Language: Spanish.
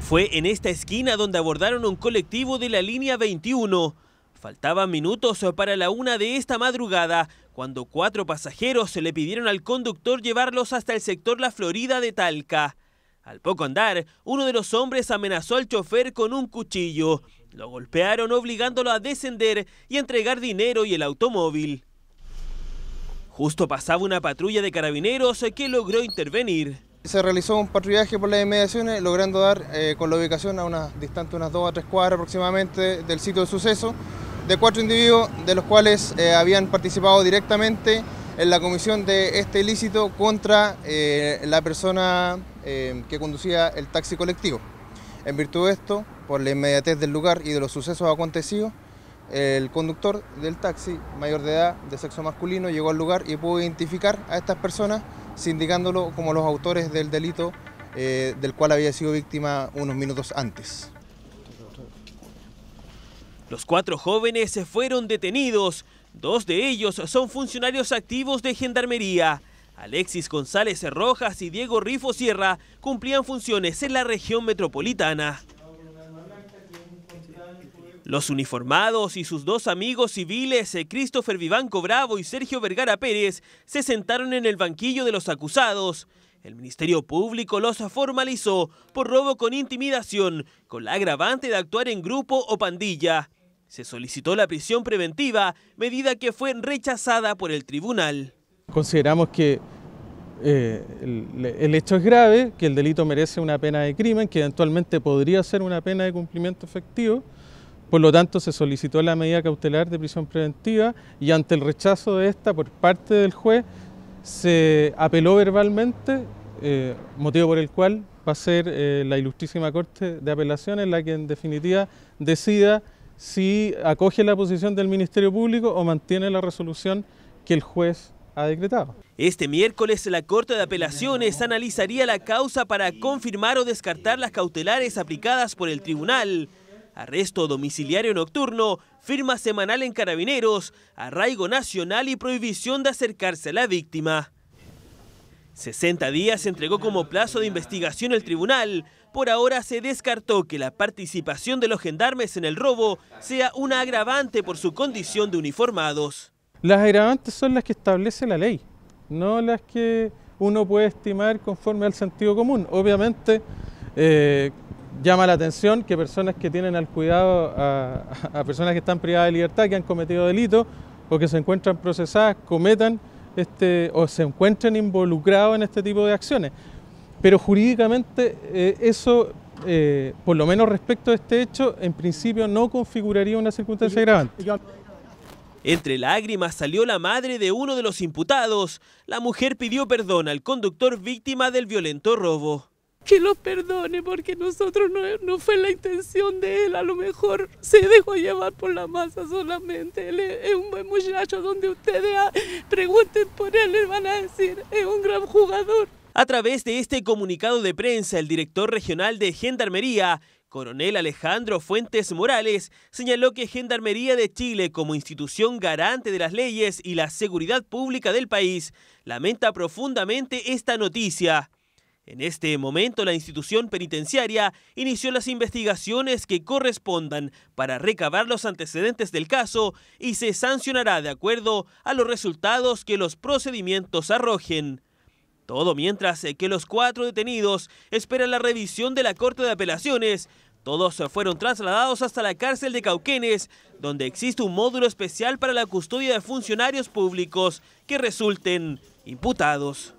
Fue en esta esquina donde abordaron un colectivo de la línea 21. Faltaban minutos para la una de esta madrugada, cuando cuatro pasajeros le pidieron al conductor llevarlos hasta el sector La Florida de Talca. Al poco andar, uno de los hombres amenazó al chofer con un cuchillo. Lo golpearon obligándolo a descender y entregar dinero y el automóvil. Justo pasaba una patrulla de carabineros que logró intervenir. Se realizó un patrullaje por las inmediaciones, logrando dar eh, con la ubicación a unas distantes unas 2 a tres cuadras aproximadamente del sitio de suceso, de cuatro individuos, de los cuales eh, habían participado directamente en la comisión de este ilícito contra eh, la persona que conducía el taxi colectivo. En virtud de esto, por la inmediatez del lugar y de los sucesos acontecidos, el conductor del taxi, mayor de edad, de sexo masculino, llegó al lugar y pudo identificar a estas personas sindicándolo como los autores del delito eh, del cual había sido víctima unos minutos antes. Los cuatro jóvenes fueron detenidos. Dos de ellos son funcionarios activos de Gendarmería. Alexis González Rojas y Diego Rifo Sierra cumplían funciones en la región metropolitana. Los uniformados y sus dos amigos civiles, eh, Christopher Vivanco Bravo y Sergio Vergara Pérez, se sentaron en el banquillo de los acusados. El Ministerio Público los formalizó por robo con intimidación, con la agravante de actuar en grupo o pandilla. Se solicitó la prisión preventiva, medida que fue rechazada por el tribunal. Consideramos que eh, el, hecho es grave, que el delito merece una pena de crimen, que eventualmente podría ser una pena de cumplimiento efectivo, por lo tanto, se solicitó la medida cautelar de prisión preventiva y ante el rechazo de esta por parte del juez, se apeló verbalmente, eh, motivo por el cual va a ser eh, la Ilustrísima Corte de Apelaciones la que en definitiva decida si acoge la posición del Ministerio Público o mantiene la resolución que el juez ha decretado. Este miércoles la Corte de Apelaciones analizaría la causa para confirmar o descartar las cautelares aplicadas por el tribunal arresto domiciliario nocturno, firma semanal en carabineros, arraigo nacional y prohibición de acercarse a la víctima. 60 días se entregó como plazo de investigación el tribunal. Por ahora se descartó que la participación de los gendarmes en el robo sea una agravante por su condición de uniformados. Las agravantes son las que establece la ley, no las que uno puede estimar conforme al sentido común. Obviamente, eh, llama la atención que personas que tienen al cuidado a, personas que están privadas de libertad, que han cometido delitos o que se encuentran procesadas, cometan este, o se encuentren involucrados en este tipo de acciones. Pero jurídicamente eh, eso, eh, por lo menos respecto a este hecho, en principio no configuraría una circunstancia agravante. Entre lágrimas salió la madre de uno de los imputados. La mujer pidió perdón al conductor víctima del violento robo que los perdone porque nosotros no, fue la intención de él, a lo mejor se dejó llevar por la masa solamente, él es, un buen muchacho donde ustedes pregunten por él, les van a decir, es un gran jugador. A través de este comunicado de prensa, el director regional de Gendarmería, coronel Alejandro Fuentes Morales, señaló que Gendarmería de Chile, como institución garante de las leyes y la seguridad pública del país, lamenta profundamente esta noticia en este momento, la institución penitenciaria inició las investigaciones que correspondan para recabar los antecedentes del caso y se sancionará de acuerdo a los resultados que los procedimientos arrojen. Todo mientras que los cuatro detenidos esperan la revisión de la Corte de Apelaciones. Todos fueron trasladados hasta la cárcel de Cauquenes, donde existe un módulo especial para la custodia de funcionarios públicos que resulten imputados.